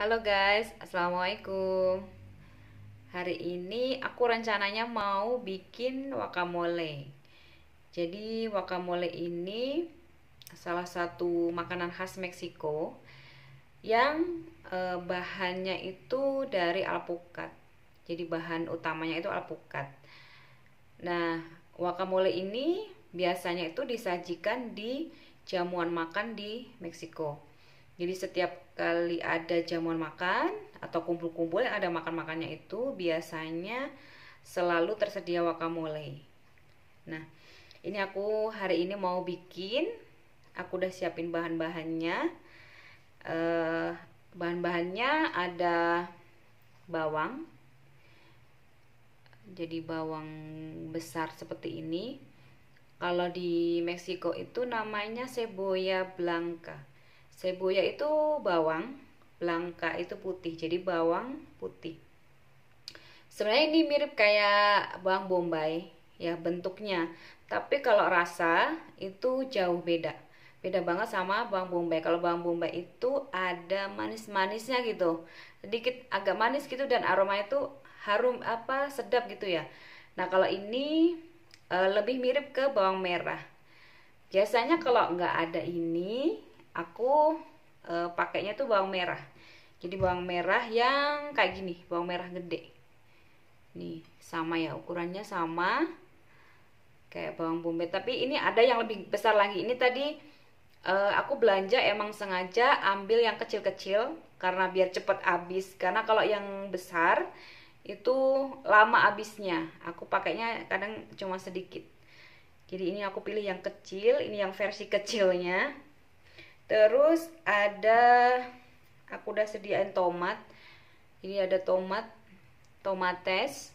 Halo guys, Assalamualaikum Hari ini aku rencananya mau bikin wakamole Jadi wakamole ini salah satu makanan khas Meksiko Yang eh, bahannya itu dari alpukat Jadi bahan utamanya itu alpukat Nah, wakamole ini biasanya itu disajikan di jamuan makan di Meksiko jadi setiap kali ada jamuan makan atau kumpul-kumpul yang ada makan-makannya itu biasanya selalu tersedia wakamole. Nah, ini aku hari ini mau bikin, aku udah siapin bahan-bahannya. Eh, bahan-bahannya ada bawang. Jadi bawang besar seperti ini. Kalau di Meksiko itu namanya cebolla blanca Seboya itu bawang, langka itu putih. Jadi bawang putih. Sebenarnya ini mirip kayak bawang bombay ya bentuknya. Tapi kalau rasa itu jauh beda. Beda banget sama bawang bombay. Kalau bawang bombay itu ada manis-manisnya gitu. Sedikit agak manis gitu dan aroma itu harum apa sedap gitu ya. Nah, kalau ini eh, lebih mirip ke bawang merah. Biasanya kalau nggak ada ini aku e, pakainya tuh bawang merah jadi bawang merah yang kayak gini bawang merah gede nih sama ya ukurannya sama kayak bawang bombay tapi ini ada yang lebih besar lagi ini tadi e, aku belanja emang sengaja ambil yang kecil-kecil karena biar cepet habis karena kalau yang besar itu lama habisnya aku pakainya kadang cuma sedikit jadi ini aku pilih yang kecil ini yang versi kecilnya terus ada aku udah sediain tomat ini ada tomat tomates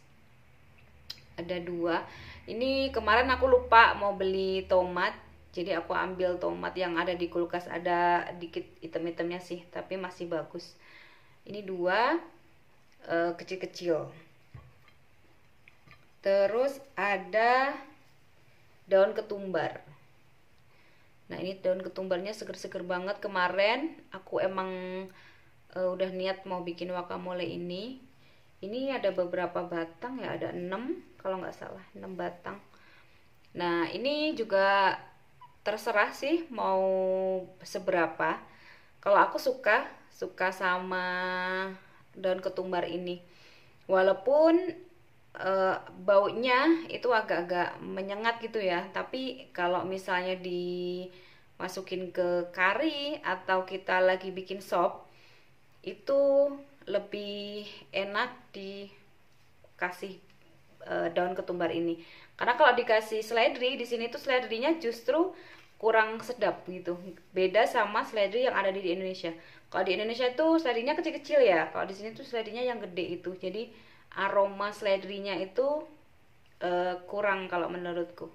ada dua ini kemarin aku lupa mau beli tomat jadi aku ambil tomat yang ada di kulkas ada dikit item-itemnya sih tapi masih bagus ini dua eh, kecil-kecil terus ada daun ketumbar Nah ini daun ketumbarnya seger-seger banget kemarin aku emang e, udah niat mau bikin wakamole ini. Ini ada beberapa batang ya ada 6 kalau nggak salah 6 batang. Nah ini juga terserah sih mau seberapa. Kalau aku suka suka sama daun ketumbar ini. Walaupun uh, baunya itu agak-agak menyengat gitu ya tapi kalau misalnya dimasukin ke kari atau kita lagi bikin sop itu lebih enak dikasih uh, daun ketumbar ini karena kalau dikasih seledri di sini tuh seledrinya justru kurang sedap gitu beda sama seledri yang ada di Indonesia kalau di Indonesia tuh seledrinya kecil-kecil ya kalau di sini tuh seledrinya yang gede itu jadi aroma seledrinya itu uh, kurang kalau menurutku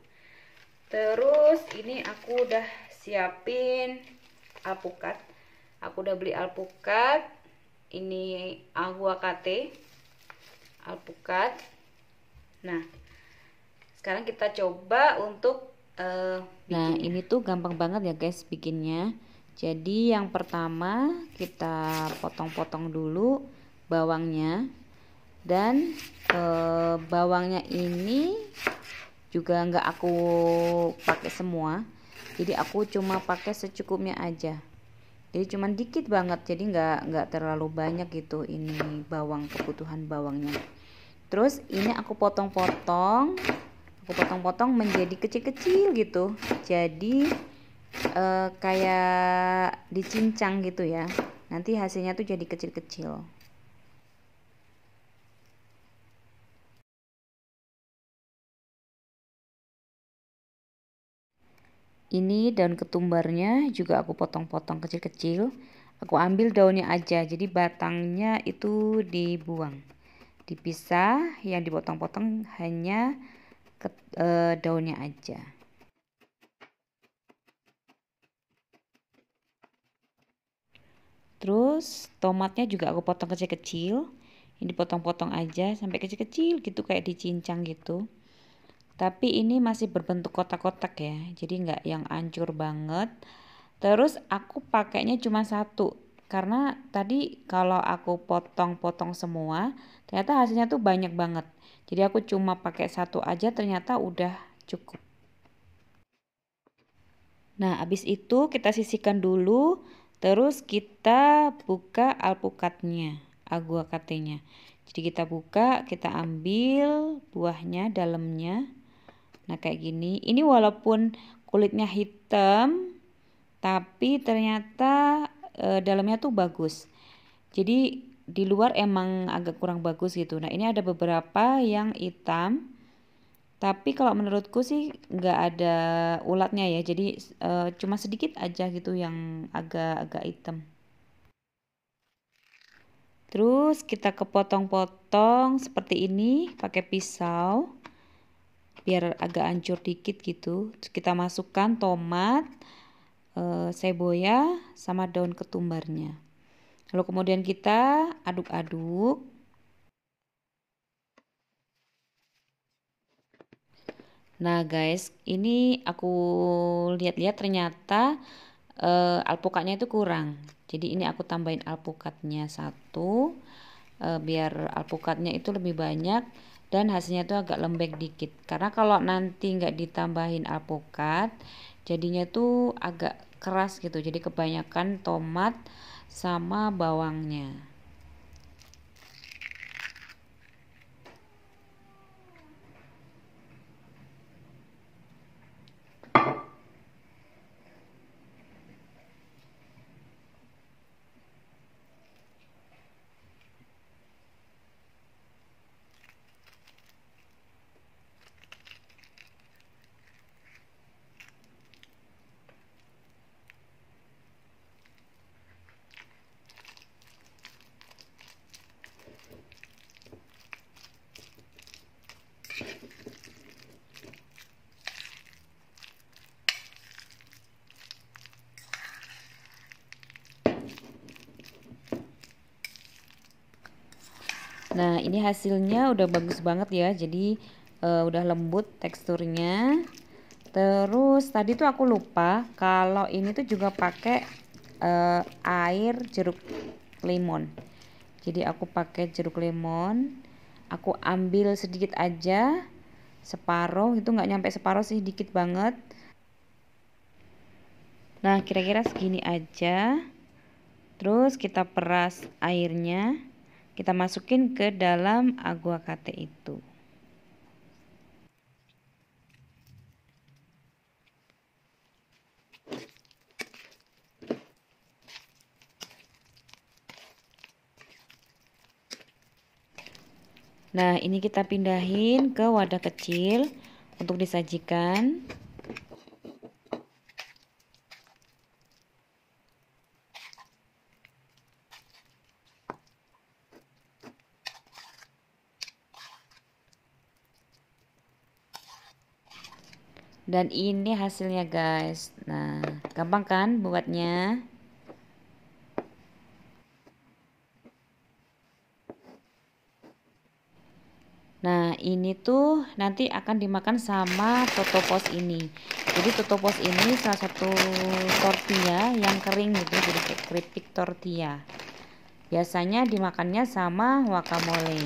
terus ini aku udah siapin alpukat aku udah beli alpukat ini aguacate alpukat nah sekarang kita coba untuk uh, nah ini tuh gampang banget ya guys bikinnya jadi yang pertama kita potong-potong dulu bawangnya dan e, bawangnya ini juga nggak aku pakai semua jadi aku cuma pakai secukupnya aja jadi cuma dikit banget jadi nggak nggak terlalu banyak gitu ini bawang kebutuhan bawangnya terus ini aku potong-potong aku potong-potong menjadi kecil-kecil gitu jadi e, kayak dicincang gitu ya nanti hasilnya tuh jadi kecil-kecil Ini daun ketumbarnya juga aku potong-potong kecil-kecil. Aku ambil daunnya aja, jadi batangnya itu dibuang. Dipisah, yang dipotong-potong hanya ke, e, daunnya aja. Terus tomatnya juga aku potong kecil-kecil. Ini potong potong aja sampai kecil-kecil gitu kayak dicincang gitu tapi ini masih berbentuk kotak-kotak ya jadi nggak yang ancur banget terus aku pakainya cuma satu karena tadi kalau aku potong-potong semua ternyata hasilnya tuh banyak banget jadi aku cuma pakai satu aja ternyata udah cukup nah abis itu kita sisihkan dulu terus kita buka alpukatnya nya jadi kita buka kita ambil buahnya dalamnya Nah kayak gini, ini walaupun kulitnya hitam, tapi ternyata e, dalamnya tuh bagus. Jadi di luar emang agak kurang bagus gitu. Nah ini ada beberapa yang hitam, tapi kalau menurutku sih nggak ada ulatnya ya. Jadi e, cuma sedikit aja gitu yang agak-agak hitam. Terus kita kepotong-potong seperti ini pakai pisau biar agak hancur dikit gitu Terus kita masukkan tomat e, seboya sama daun ketumbarnya lalu kemudian kita aduk-aduk nah guys ini aku lihat-lihat ternyata e, alpukatnya itu kurang jadi ini aku tambahin alpukatnya satu e, biar alpukatnya itu lebih banyak dan hasilnya itu agak lembek dikit karena kalau nanti nggak ditambahin alpukat jadinya tuh agak keras gitu jadi kebanyakan tomat sama bawangnya Nah, ini hasilnya udah bagus banget ya. Jadi uh, udah lembut teksturnya. Terus tadi tuh aku lupa kalau ini tuh juga pakai uh, air jeruk lemon. Jadi aku pakai jeruk lemon. Aku ambil sedikit aja separuh itu nggak nyampe separuh sih dikit banget nah kira-kira segini aja terus kita peras airnya kita masukin ke dalam aguacate itu Nah ini kita pindahin ke wadah kecil untuk disajikan dan ini hasilnya guys nah gampang kan buatnya Nah ini tuh nanti akan dimakan sama totopos ini Jadi totopos ini salah satu tortilla yang kering gitu Jadi keripik tortilla Biasanya dimakannya sama wakamole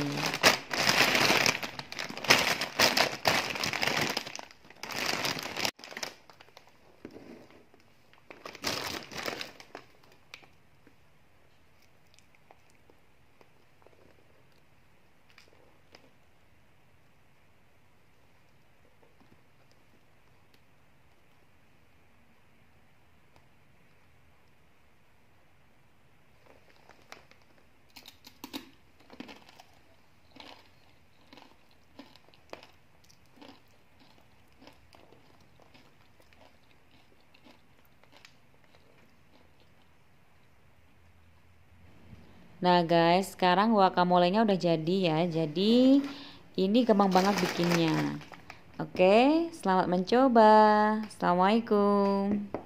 Nah guys, sekarang guacamole udah jadi ya. Jadi ini gampang banget bikinnya. Oke, selamat mencoba. Assalamualaikum.